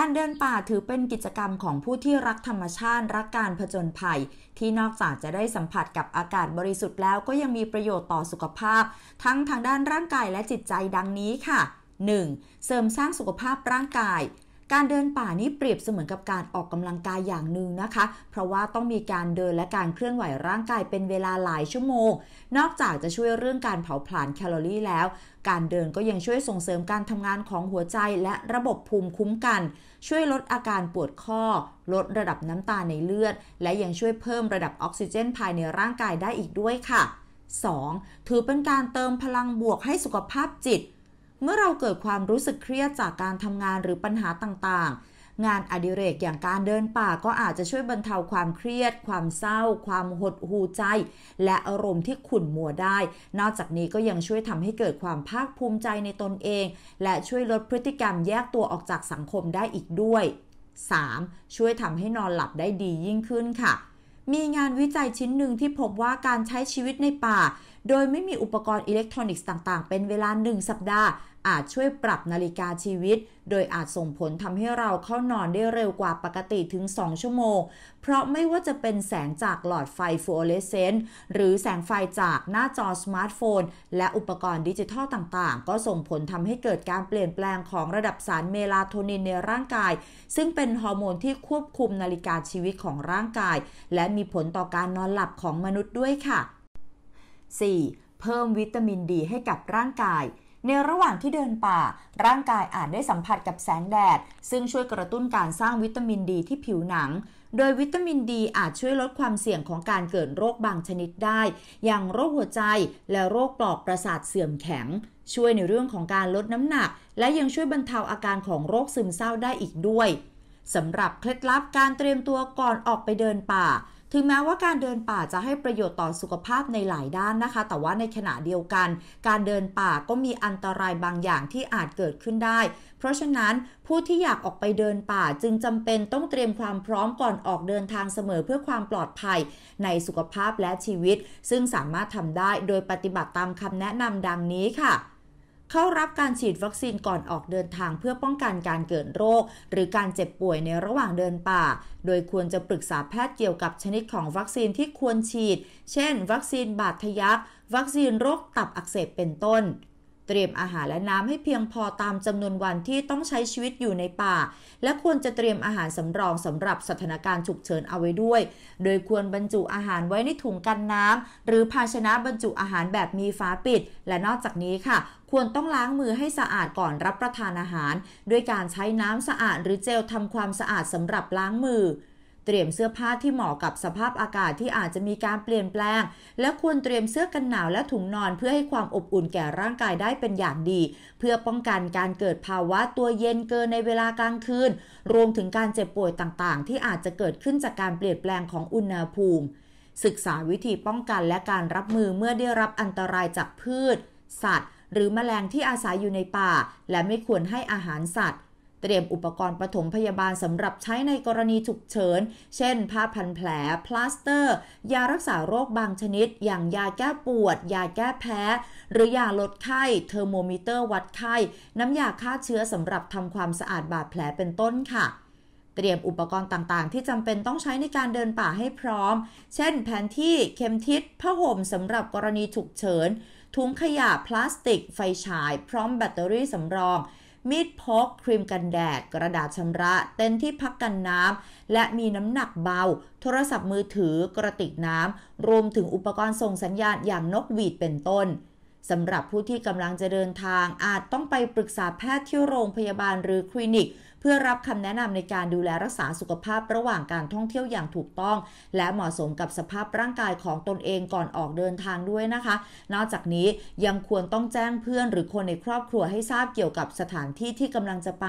การเดินป่าถือเป็นกิจกรรมของผู้ที่รักธรรมชาติรักการผจญภัย ที่นอกจากจะได้สัมผัสกับอากาศบริสุทธิ์แล้วก็ยังมีประโยชน์ต่อสุขภาพ ทั้งทางด้านร่างกายและจิตใจดังนี้ค่ะ 1. เสริมสร้างสุขภาพร่างกายการเดินป่านี้เปรียบเสมือนกับการออกกำลังกายอย่างหนึ่งนะคะ เพราะว่าต้องมีการเดินและการเคลื่อนไหวร่างกายเป็นเวลาหลายชั่วโมง นอกจากจะช่วยเรื่องการเผาผลาญแคลอรี่แล้ว การเดินก็ยังช่วยส่งเสริมการทำงานของหัวใจ และระบบภูมิคุ้มกัน ช่วยลดอาการปวดข้อ ลดระดับน้ำตาในเลือด และยังช่วยเพิ่มระดับออกซิเจนภายในร่างกายได้อีกด้วยค่ะ 2. ถือเป็นการเติมพลังบวกให้สุขภาพจิตเมื่อเราเกิดความรู้สึกเครียดจากการทำงานหรือปัญหาต่างๆ งานอดิเรกอย่างการเดินป่าก็อาจจะช่วยบรรเทาความเครียด ความเศร้า ความหดหู่ใจ และอารมณ์ที่ขุ่นมัวได้ นอกจากนี้ก็ยังช่วยทำให้เกิดความภาคภูมิใจในตนเอง และช่วยลดพฤติกรรมแยกตัวออกจากสังคมได้อีกด้วย 3. ช่วยทำให้นอนหลับได้ดียิ่งขึ้นค่ะ มีงานวิจัยชิ้นหนึ่งที่พบว่าการใช้ชีวิตในป่าโดยไม่มีอุปกรณ์อิเล็กทรอนิกส์ต่าง ๆ เป็นเวลา 1 สัปดาห์ อาจช่วยปรับนาฬิกาชีวิต โดยอาจส่งผลทำให้เราเข้านอนได้เร็วกว่าปกติถึง 2 ชั่วโมง เพราะไม่ว่าจะเป็นแสงจากหลอดไฟฟลูออเรสเซนต์หรือแสงไฟจากหน้าจอสมาร์ทโฟน และอุปกรณ์ดิจิทัลต่างๆ ก็ส่งผลทำให้เกิดการเปลี่ยนแปลงของระดับสารเมลาโทนินในร่างกาย ซึ่งเป็นฮอร์โมน ที่ควบคุมนาฬิกาชีวิตของร่างกาย และมีผลต่อการนอนหลับของมนุษย์ด้วยค่ะ 4. เพิ่มวิตามินดีให้กับร่างกาย ในระหว่างที่เดินป่า ร่างกายอาจได้สัมผัสกับแสงแดด ซึ่งช่วยกระตุ้นการสร้างวิตามินดีที่ผิวหนัง โดยวิตามินดีอาจช่วยลดความเสี่ยงของการเกิดโรคบางชนิดได้ อย่างโรคหัวใจและโรคปลอกประสาทเสื่อมแข็ง ช่วยในเรื่องของการลดน้ำหนัก และยังช่วยบรรเทาอาการของโรคซึมเศร้าได้อีกด้วยสำหรับเคล็ดลับการเตรียมตัวก่อนออกไปเดินป่าถึงแม้ว่าการเดินป่าจะให้ประโยชน์ต่อสุขภาพในหลายด้านนะคะ แต่ว่าในขณะเดียวกัน การเดินป่าก็มีอันตรายบางอย่างที่อาจเกิดขึ้นได้ เพราะฉะนั้น ผู้ที่อยากออกไปเดินป่าจึงจำเป็นต้องเตรียมความพร้อมก่อนออกเดินทางเสมอเพื่อความปลอดภัยในสุขภาพและชีวิต ซึ่งสามารถทำได้โดยปฏิบัติตามคำแนะนำดังนี้ค่ะเข้ารับการฉีดวัคซีนก่อนออกเดินทางเพื่อป้องกันการเกิดโรค หรือการเจ็บป่วยในระหว่างเดินป่า โดยควรจะปรึกษาแพทย์เกี่ยวกับชนิดของวัคซีนที่ควรฉีด เช่น วัคซีนบาดทะยัก วัคซีนโรคตับอักเสบ เป็นต้นเตรียมอาหารและน้ำให้เพียงพอตามจำนวนวันที่ต้องใช้ชีวิตอยู่ในป่า และควรจะเตรียมอาหารสำรองสำหรับสถานการณ์ฉุกเฉินเอาไว้ด้วย โดยควรบรรจุอาหารไว้ในถุงกันน้ำหรือภาชนะบรรจุอาหารแบบมีฝาปิด และนอกจากนี้ค่ะ ควรต้องล้างมือให้สะอาดก่อนรับประทานอาหาร ด้วยการใช้น้ำสะอาดหรือเจลทำความสะอาดสำหรับล้างมือเตรียมเสื้อผ้าที่เหมาะกับสภาพอากาศที่อาจจะมีการเปลี่ยนแปลง และควรเตรียมเสื้อกันหนาวและถุงนอนเพื่อให้ความอบอุ่นแก่ร่างกายได้เป็นอย่างดี เพื่อป้องกันการเกิดภาวะตัวเย็นเกินในเวลากลางคืนรวมถึงการเจ็บป่วยต่างๆ ที่อาจจะเกิดขึ้นจากการเปลี่ยนแปลงของอุณหภูมิ ศึกษาวิธีป้องกันและการรับมือเมื่อได้รับอันตรายจากพืช สัตว์ หรือแมลงที่อาศัยอยู่ในป่า และไม่ควรให้อาหารสัตว์เตรียมอุปกรณ์ปฐมพยาบาลสำหรับใช้ในกรณีฉุกเฉิน เช่น ผ้าพันแผล พลาสเตอร์ ยารักษาโรคบางชนิด อย่างยาแก้ปวด ยาแก้แพ้ หรือยาลดไข้ เทอร์โมมิเตอร์วัดไข้ น้ำยาฆ่าเชื้อ สำหรับทำความสะอาดบาดแผลเป็นต้นค่ะ เตรียมอุปกรณ์ต่างๆ ที่จำเป็นต้องใช้ในการเดินป่าให้พร้อม เช่น แผนที่เข็มทิศ ผ้าห่มสำหรับกรณีฉุกเฉิน ถุงขยะพลาสติก ไฟฉาย พร้อมแบตเตอรี่สำรองมีดพกครีมกันแดด กระดาษชำระ เต็นทที่พักกันน้ำ และมีน้ำหนักเบา โทรศัพท์มือถือกระติกน้ำรวมถึงอุปกรณ์ส่งสัญญาณอย่างนกหวีดเป็นต้นสำหรับผู้ที่กำลังจะเดินทาง อาจต้องไปปรึกษาแพทย์ที่โรงพยาบาลหรือคลินิกเพื่อรับคำแนะนำในการดูแลรักษาสุขภาพระหว่างการท่องเที่ยวอย่างถูกต้อง และเหมาะสมกับสภาพร่างกายของตนเองก่อนออกเดินทางด้วยนะคะ นอกจากนี้ยังควรต้องแจ้งเพื่อน หรือคนในครอบครัวให้ทราบเกี่ยวกับสถานที่ที่กำลังจะไป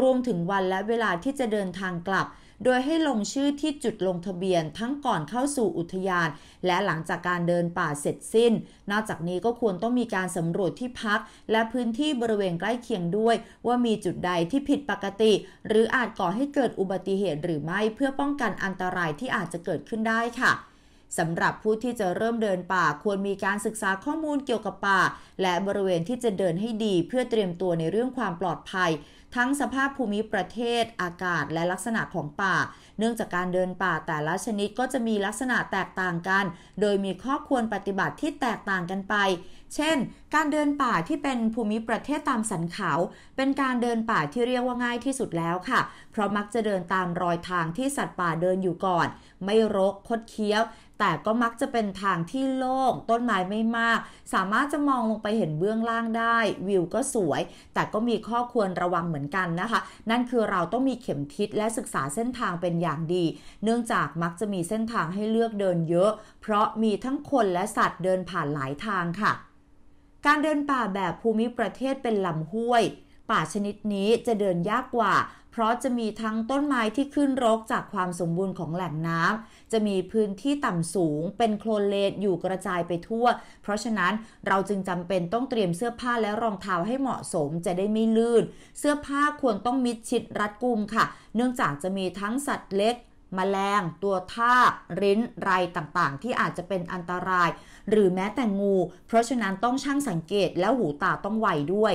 รวมถึงวันและเวลาที่จะเดินทางกลับโดยให้ลงชื่อที่จุดลงทะเบียนทั้งก่อนเข้าสู่อุทยาน และหลังจากการเดินป่าเสร็จสิ้น นอกจากนี้ก็ควรต้องมีการสำรวจที่พัก และพื้นที่บริเวณใกล้เคียงด้วย ว่ามีจุดใดที่ผิดปกติ หรืออาจก่อให้เกิดอุบัติเหตุหรือไม่ เพื่อป้องกันอันตรายที่อาจจะเกิดขึ้นได้ค่ะ สำหรับผู้ที่จะเริ่มเดินป่า ควรมีการศึกษาข้อมูลเกี่ยวกับป่า และบริเวณที่จะเดินให้ดีเพื่อเตรียมตัวในเรื่องความปลอดภัยทั้งสภาพภูมิประเทศอากาศ และลักษณะของป่า เนื่องจากการเดินป่าแต่ละชนิดก็จะมีลักษณะแตกต่างกัน โดยมีข้อควรปฏิบัติที่แตกต่างกันไป เช่น การเดินป่าที่เป็นภูมิประเทศตามสันเขา เป็นการเดินป่าที่เรียกว่าง่ายที่สุดแล้วค่ะ เพราะมักจะเดินตามรอยทางที่สัตว์ป่าเดินอยู่ก่อน ไม่รกคดเคี้ยว แต่ก็มักจะเป็นทางที่โล่งต้นไม้ไม่มาก สามารถจะมองลงไปเห็นเบื้องล่างได้วิวก็สวย แต่ก็มีข้อควรระวังเหมือนอนกันนะคะ นั่นคือเราต้องมีเข็มทิศและศึกษาเส้นทางเป็นอย่างดี เนื่องจากมักจะมีเส้นทางให้เลือกเดินเยอะ เพราะมีทั้งคนและสัตว์เดินผ่านหลายทางค่ะ การเดินป่าแบบภูมิประเทศเป็นลำห้วยป่าชนิดนี้จะเดินยากกว่า เพราะจะมีทั้งต้นไม้ที่ขึ้นรกจากความสมบูรณ์ของแหล่งน้ำ จะมีพื้นที่ต่ำสูงเป็นโคลนเลนอยู่กระจายไปทั่ว เพราะฉะนั้นเราจึงจำเป็นต้องเตรียมเสื้อผ้าและรองเท้าให้เหมาะสมจะได้ไม่ลื่น เสื้อผ้าควรต้องมิดชิดรัดกุมค่ะ เนื่องจากจะมีทั้งสัตว์เล็กมแมลงตัวทากริ้น ไรต่างๆ ที่อาจจะเป็นอันตราย หรือแม้แต่งู เพราะฉะนั้นต้องช่างสังเกตแล้วหูตาต้องไวด้วย